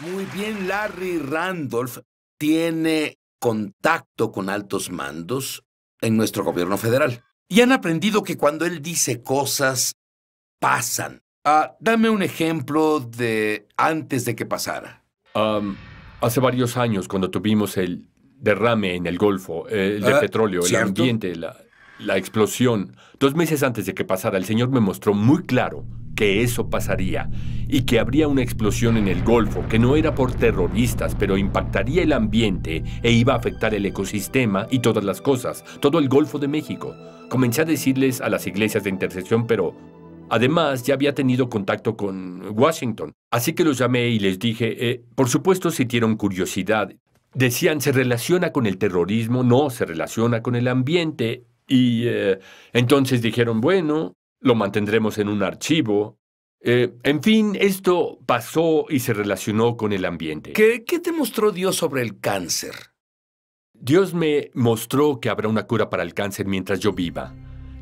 Muy bien, Larry Randolph tiene contacto con altos mandos en nuestro gobierno federal y han aprendido que cuando él dice cosas, pasan. Ah, dame un ejemplo de antes de que pasara. hace varios años, cuando tuvimos el derrame en el Golfo, eh, el de ah, petróleo, el ambiente, la explosión, dos meses antes de que pasara, el señor me mostró muy claro que eso pasaría y que habría una explosión en el Golfo que no era por terroristas, pero impactaría el ambiente e iba a afectar el ecosistema y todas las cosas, todo el Golfo de México. Comencé a decirles a las iglesias de intercesión, pero Además, ya había tenido contacto con Washington, así que los llamé y les dije, eh, por supuesto sintieron curiosidad. Decían, se relaciona con el terrorismo, no, se relaciona con el ambiente. Y eh, entonces dijeron, bueno, lo mantendremos en un archivo. Eh, en fin, esto pasó y se relacionó con el ambiente. ¿Qué te mostró Dios sobre el cáncer? Dios me mostró que habrá una cura para el cáncer mientras yo viva,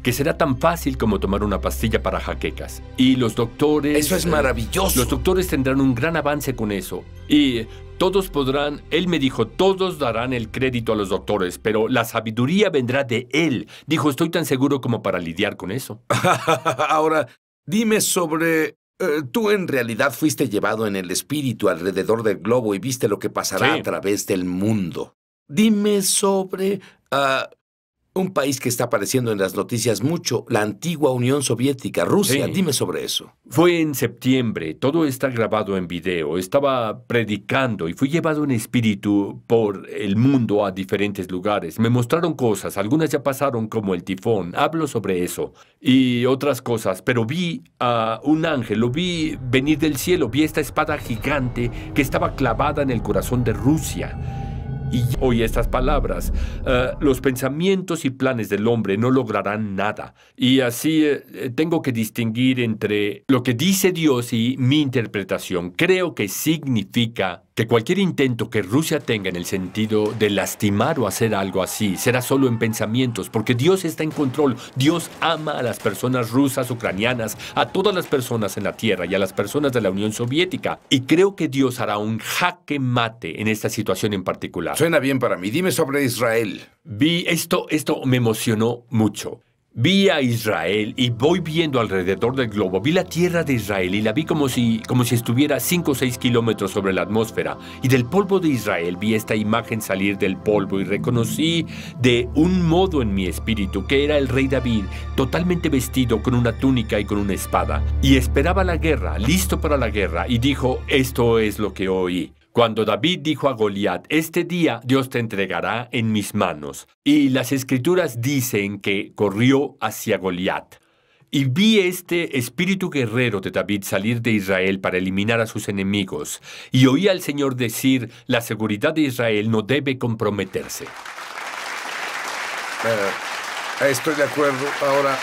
que será tan fácil como tomar una pastilla para jaquecas. Y los doctores... Eso es maravilloso. Los doctores tendrán un gran avance con eso. Y todos podrán, él me dijo, todos darán el crédito a los doctores, pero la sabiduría vendrá de él. Dijo, estoy tan seguro como para lidiar con eso. Ahora, dime sobre... Eh, tú en realidad fuiste llevado en el espíritu alrededor del globo y viste lo que pasará a través del mundo. Dime sobre... Ah, un país que está apareciendo en las noticias mucho, la antigua Unión Soviética, Rusia. Dime sobre eso. Fue en septiembre, todo está grabado en video. Estaba predicando y fui llevado en espíritu por el mundo a diferentes lugares. Me mostraron cosas, algunas ya pasaron como el tifón, hablo sobre eso, y otras cosas, pero vi a un ángel, lo vi venir del cielo, vi esta espada gigante que estaba clavada en el corazón de Rusia y hoy estas palabras, ah, los pensamientos y planes del hombre no lograrán nada. Y así eh, eh, tengo que distinguir entre lo que dice Dios y mi interpretación. Creo que significa que cualquier intento que Rusia tenga en el sentido de lastimar o hacer algo así será solo en pensamientos, porque Dios está en control. Dios ama a las personas rusas, ucranianas, a todas las personas en la Tierra y a las personas de la Unión Soviética. Y creo que Dios hará un jaque mate en esta situación en particular. Suena bien para mí. Dime sobre Israel. Vi esto, esto me emocionó mucho. Vi a Israel y voy viendo alrededor del globo. Vi la tierra de Israel y la vi como si, como si estuviera 5 o 6 kilómetros sobre la atmósfera. Y del polvo de Israel vi esta imagen salir del polvo y reconocí de un modo en mi espíritu que era el rey David, totalmente vestido con una túnica y con una espada. Y esperaba la guerra, listo para la guerra, y dijo, esto es lo que oí. Cuando David dijo a Goliat, este día Dios te entregará en mis manos. Y las escrituras dicen que corrió hacia Goliat. Y vi este espíritu guerrero de David salir de Israel para eliminar a sus enemigos. Y oí al Señor decir, la seguridad de Israel no debe comprometerse. Eh, estoy de acuerdo. Ahora,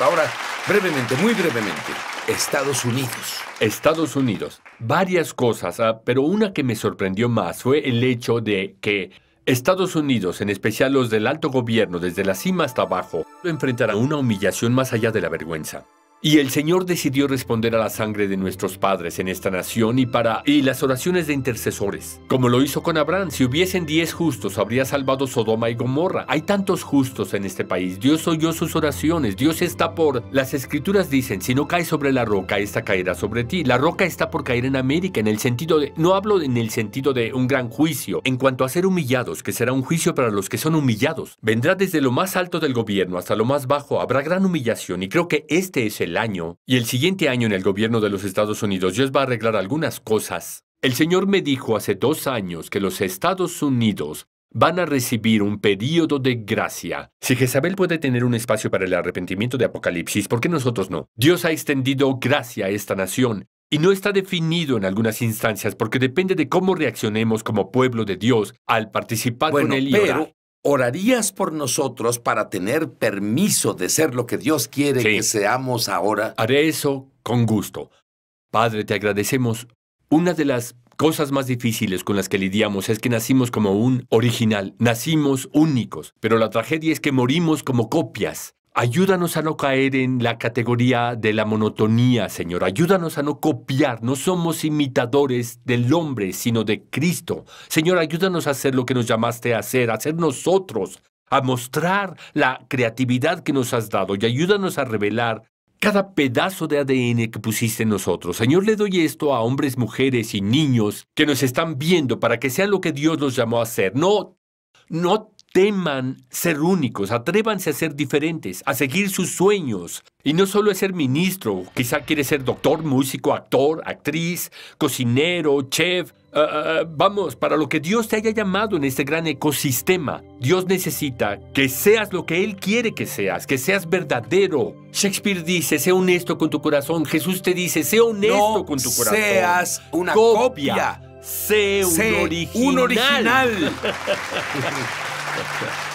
ahora, brevemente, muy brevemente. Estados Unidos. Estados Unidos. Varias cosas, ah, pero una que me sorprendió más fue el hecho de que Estados Unidos, en especial los del alto gobierno desde la cima hasta abajo, enfrentará una humillación más allá de la vergüenza. Y el Señor decidió responder a la sangre de nuestros padres en esta nación y para y las oraciones de intercesores, como lo hizo con Abraham. Si hubiesen diez justos, habría salvado Sodoma y Gomorra. Hay tantos justos en este país. Dios oyó sus oraciones. Dios está por. Las escrituras dicen, si no caes sobre la roca, esta caerá sobre ti. La roca está por caer en América en el sentido de no hablo en el sentido de un gran juicio en cuanto a ser humillados, que será un juicio para los que son humillados. Vendrá desde lo más alto del gobierno hasta lo más bajo. Habrá gran humillación y creo que este es el año y el siguiente año en el gobierno de los Estados Unidos Dios va a arreglar algunas cosas. El Señor me dijo hace dos años que los Estados Unidos van a recibir un período de gracia. Si Jezabel puede tener un espacio para el arrepentimiento de Apocalipsis, ¿por qué nosotros no? Dios ha extendido gracia a esta nación y no está definido en algunas instancias porque depende de cómo reaccionemos como pueblo de Dios al participar en con él ¿Orarías por nosotros para tener permiso de ser lo que Dios quiere que seamos ahora? Haré eso con gusto. Padre, te agradecemos. Una de las cosas más difíciles con las que lidiamos es que nacimos como un original, nacimos únicos, pero la tragedia es que morimos como copias. Ayúdanos a no caer en la categoría de la monotonía, Señor. Ayúdanos a no copiar. No somos imitadores del hombre, sino de Cristo. Señor, ayúdanos a hacer lo que nos llamaste a hacer, a ser nosotros, a mostrar la creatividad que nos has dado y ayúdanos a revelar cada pedazo de ADN que pusiste en nosotros. Señor, le doy esto a hombres, mujeres y niños que nos están viendo para que sea lo que Dios los llamó a hacer. No, no Teman ser únicos, atrévanse a ser diferentes, a seguir sus sueños. Y no solo es ser ministro, quizá quiere ser doctor, músico, actor, actriz, cocinero, chef. Ah, ah, ah, vamos, para lo que Dios te haya llamado en este gran ecosistema, Dios necesita que seas lo que Él quiere que seas, que seas verdadero. Shakespeare dice, sé honesto con tu corazón. Jesús te dice, sé honesto con tu corazón. Seas una copia. Sé, un original. That's